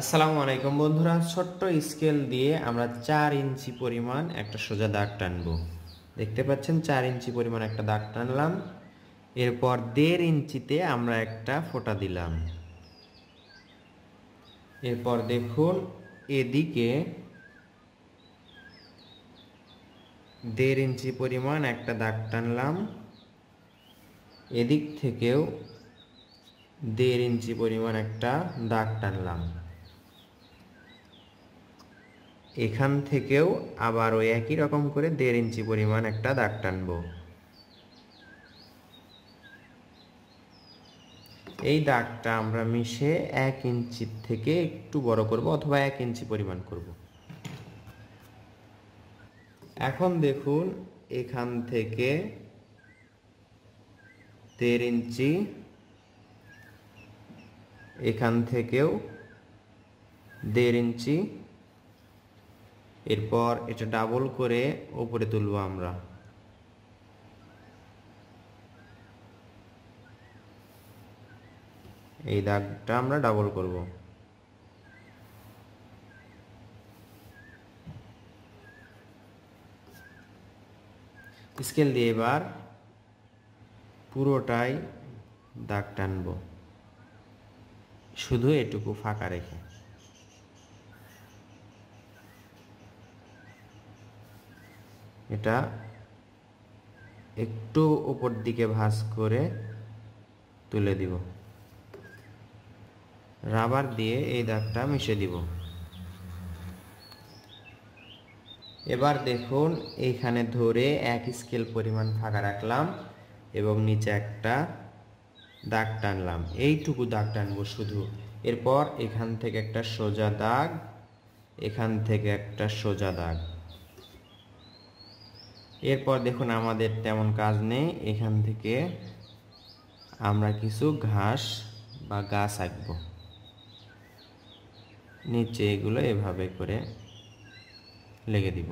আসসালামু আলাইকুম বন্ধুরা ছোট্ট স্কেল দিয়ে আমরা চার ইঞ্চি পরিমাণ একটা সোজা দাগ টানব দেখতে পাচ্ছেন চার ইঞ্চি পরিমাণ একটা দাগ টানলাম এরপর দেড় ইঞ্চিতে আমরা একটা ফোঁটা দিলাম এরপর দেখুন এদিকে দেড় ইঞ্চি পরিমাণ একটা দাগ টানলাম এদিক থেকেও দেড় ইঞ্চি পরিমাণ একটা দাগ টানলাম এখান থেকেও আবার ওই একই রকম করে দেড় ইঞ্চি পরিমাণ একটা দাগ টানব এই দাগটা আমরা মিশে এক ইঞ্চি থেকে একটু বড় করব অথবা এক ইঞ্চি পরিমাণ করব এখন দেখুন এখান থেকে দেড় ইঞ্চি এখান থেকেও দেড় ইঞ্চি এরপর এটা ডাবল করে ওপরে তুলব আমরা এই দাগটা আমরা ডাবল করব স্কেল দিয়ে এবার পুরোটাই দাগ টানব শুধু এটুকু ফাঁকা রেখে এটা একটু উপর দিকে ভাঁজ করে তুলে দিব রাবার দিয়ে এই দাগটা মিশে দিব এবার দেখুন এইখানে ধরে এক স্কেল পরিমাণ ফাঁকা রাখলাম এবং নিচে একটা দাগ টানলাম এইটুকু দাগ টানবো শুধু এরপর এখান থেকে একটা সোজা দাগ এখান থেকে একটা সোজা দাগ এরপর দেখুন আমাদের তেমন কাজ নেই এখান থেকে আমরা কিছু ঘাস বা গাছ আঁকব নিচে এগুলো এভাবে করে লেগে দিব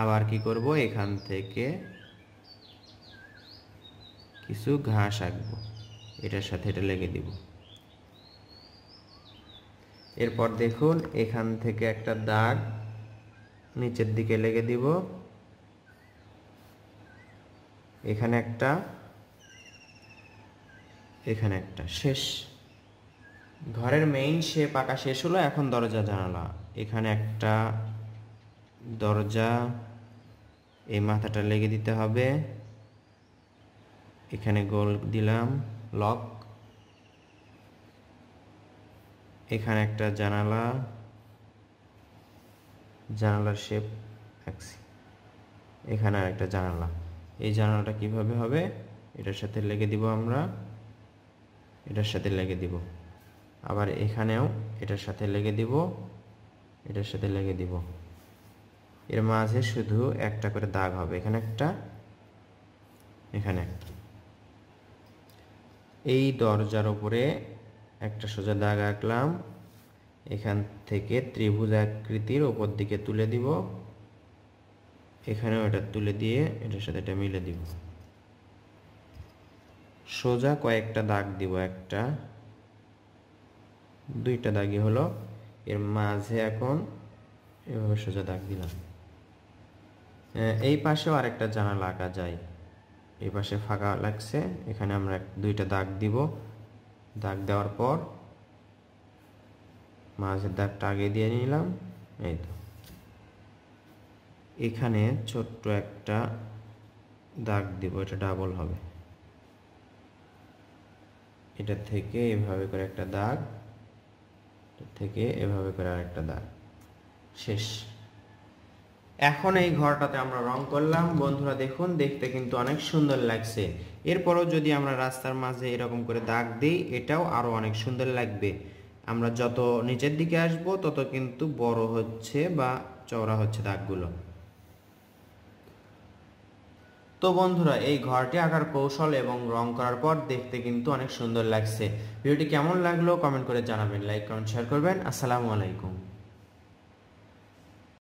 আবার কি করব এখান থেকে কিছু ঘাস আঁকবো এটার সাথে এটা লেগে দিব এরপর দেখুন এখান থেকে একটা দাগ নিচের দিকে লেগে দিব এখানে একটা এখানে একটা শেষ ঘরের মেইন শেপ আঁকা শেষ হলো এখন দরজা জানালা এখানে একটা দরজা এই মাথাটা লেগে দিতে হবে এখানে গোল দিলাম লক এখানে একটা জানালা জানালার শেপ এখানে আর একটা জানালা এই জানালাটা কিভাবে হবে এটার সাথে লেগে দিব আমরা এটার সাথে লেগে দিব আবার এখানেও এটার সাথে লেগে দিব এটার সাথে লেগে দিব এর মাঝে শুধু একটা করে দাগ হবে এখানে একটা এখানে একটা এই দরজার ওপরে একটা সোজা দাগ আঁকলাম এখান থেকে ত্রিভুজ আকৃতির ওপর দিকে তুলে দিব এখানেও এটা তুলে দিয়ে এটার সাথে এটা মিলে দিব সোজা কয়েকটা দাগ দিব একটা দুইটা দাগই হলো এর মাঝে এখন এভাবে সোজা দাগ দিলাম হ্যাঁ, এই পাশেও আরেকটা জানা লাগা যায় এই পাশে ফাঁকা লাগছে এখানে আমরা দুইটা দাগ দিব দাগ দেওয়ার পর মাঝের দাগটা আগে দিয়ে নিলাম এই তো এখানে ছোট্ট একটা দাগ দেব এটা ডাবল হবে এটা থেকে এভাবে করে একটা দাগ থেকে এভাবে করে আরেকটা দাগ শেষ এখন এই ঘরটাতে আমরা রং করলাম বন্ধুরা দেখুন দেখতে কিন্তু অনেক সুন্দর লাগছে এরপরও যদি আমরা রাস্তার মাঝে এরকম করে দাগ দিই এটাও আরও অনেক সুন্দর লাগবে আমরা যত নিচের দিকে আসব তত কিন্তু বড় হচ্ছে বা চওড়া হচ্ছে দাগগুলো তো বন্ধুরা এই ঘরটি আঁকার কৌশল এবং রং করার পর দেখতে কিন্তু অনেক সুন্দর লাগছে ভিডিওটি কেমন লাগলো কমেন্ট করে জানাবেন লাইক কমেন্ট শেয়ার করবেন আসসালামু আলাইকুম